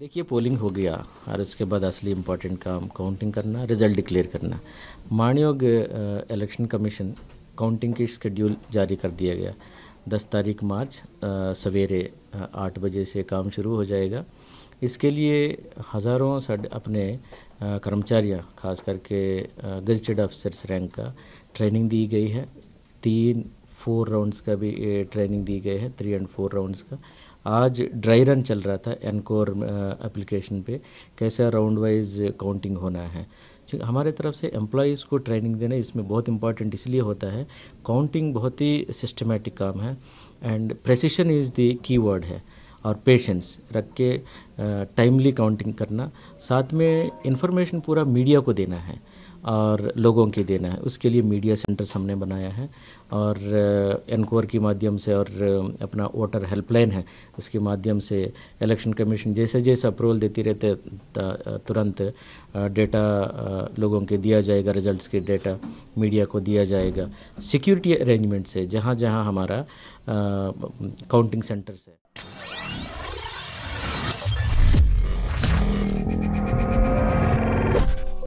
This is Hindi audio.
देखिए पोलिंग हो गया और उसके बाद असली इम्पोर्टेंट काम काउंटिंग करना रिजल्ट डिक्लेयर करना माणयोग इलेक्शन कमीशन काउंटिंग की शेड्यूल जारी कर दिया गया दस तारीख मार्च आ, सवेरे आठ बजे से काम शुरू हो जाएगा इसके लिए हज़ारों अपने कर्मचारियाँ खास करके गजटेड अफसर्स रैंक का ट्रेनिंग दी गई है तीन फोर राउंड्स का भी ट्रेनिंग दी गई है थ्री एंड फोर राउंड्स का आज ड्राई रन चल रहा था एनकोर एप्लीकेशन uh, पे कैसे राउंड वाइज काउंटिंग होना है हमारे तरफ से एम्प्लॉयज़ को ट्रेनिंग देना इसमें बहुत इंपॉर्टेंट इसलिए होता है काउंटिंग बहुत ही सिस्टमेटिक काम है एंड प्रेसिशन इज़ दी की वर्ड है और पेशेंस रख के टाइमली काउंटिंग करना साथ में इन्फॉर्मेशन पूरा मीडिया को देना है और लोगों के देना है उसके लिए मीडिया सेंटर्स हमने बनाया है और एनकोर के माध्यम से और अपना वोटर हेल्पलाइन है उसके माध्यम से इलेक्शन कमीशन जैसे जैसे अप्रूवल देती रहते तुरंत डेटा लोगों के दिया जाएगा रिजल्ट्स के डेटा मीडिया को दिया जाएगा सिक्योरिटी अरेंजमेंट से जहाँ जहाँ हमारा काउंटिंग सेंटर्स है